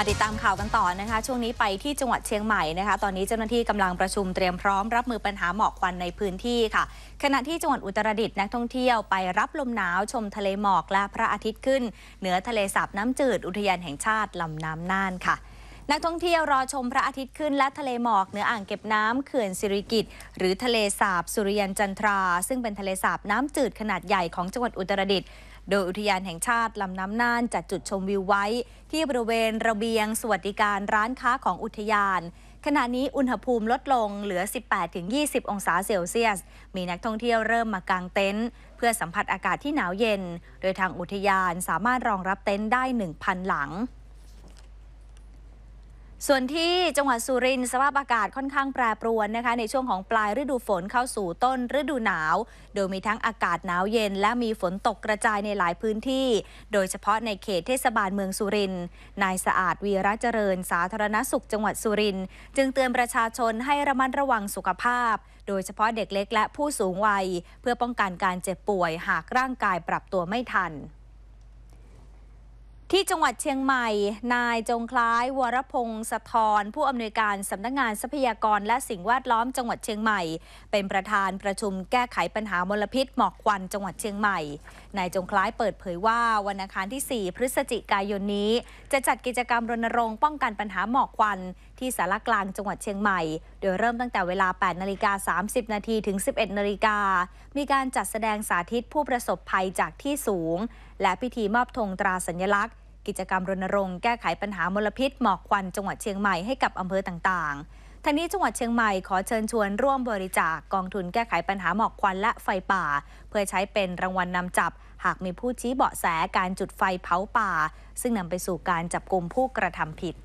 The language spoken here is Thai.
มาติดตามข่าวกันต่อนะคะช่วงนี้ไปที่จังหวัดเชียงใหม่นะคะตอนนี้เจ้าหน้าที่กำลังประชุมเตรียมพร้อมรับมือปัญหาหมอกควันในพื้นที่ค่ะ ขณะที่จังหวัดอุตรดิตถ์นักท่องเที่ยวไปรับลมหนาวชมทะเลหมอกและพระอาทิตย์ขึ้น เหนือทะเลสาบน้ำจืด อุทยานแห่งชาติลำน้ำน่านค่ะ นักท่องเที่ยวรอชมพระอาทิตย์ขึ้นและทะเลหมอกเหนืออ่างเก็บน้ำเขื่อนสิริกิตหรือทะเลสาบสุริยันจันทราซึ่งเป็นทะเลสาบน้ำจืดขนาดใหญ่ของจังหวัดอุตรดิตถ์โดยอุทยานแห่งชาติลำน้ำน่านจัดจุดชมวิวไว้ที่บริเวณระเบียงสวัสดิการร้านค้าของอุทยาน ขณะนี้อุณหภูมิลดลงเหลือ 18-20 องศาเซลเซียส มีนักท่องเที่ยวเริ่มมากางเต็นท์เพื่อสัมผัสอากาศที่หนาวเย็น โดยทางอุทยานสามารถรองรับเต็นท์ได้ 1,000 หลังส่วนที่จังหวัดสุรินทร์สภาพอากาศค่อนข้างแปรปรวนนะคะในช่วงของปลายฤดูฝนเข้าสู่ต้นฤดูหนาว โดยมีทั้งอากาศหนาวเย็น และมีฝนตกกระจายในหลายพื้นที่ โดยเฉพาะในเขตเทศบาลเมืองสุรินทร์นายสะอาดวีระเจริญ สาธารณสุข จังหวัดสุรินทร์จึงเตือนประชาชนให้ระมัดระวังสุขภาพ โดยเฉพาะเด็กเล็กและผู้สูงวัย เพื่อป้องกันการเจ็บป่วย หากร่างกายปรับตัวไม่ทันที่จังหวัดเชียงใหม่ นายจงคล้าย วรพงศ์สะทรผู้อำนวยการสำนักงงานทรัพยากรและสิ่งแวดล้อม จังหวัดเชียงใหม่ เป็นประธานประชุมแก้ไขปัญหามลพิษหมอกควันจังหวัดเชียงใหม่ นายจงคล้ายเปิดเผยว่าวันอังคารที่ 4 พฤศจิกายนนี้ จะจัดกิจกรรมรณรงค์ป้องกันปัญหาหมอกควัน ที่สารกลางจังหวัดเชียงใหม่ โดยเริ่มตั้งแต่เวลา 8 นาฬิกา 30นาทีถึง 11นาฬิกา มีการจัดแสดงสาธิตผู้ประสบภัยจากที่สูงและพิธีมอบธงตราสัญลักษณกิจกรรมรณรงค์แก้ไขปัญหามลพิษ หมอกควันจังหวัดเชียงใหม่ให้กับอำเภอต่างๆ ทางนี้จังหวัดเชียงใหม่ขอเชิญชวนร่วมบริจาคกองทุนแก้ไขปัญหาหมอกควันและไฟป่า เพื่อใช้เป็นรางวัลนนำจับ หากมีผู้ชี้เบาะแสการจุดไฟเผาป่า ซึ่งนำไปสู่การจับกลุ่มผู้กระทำผิด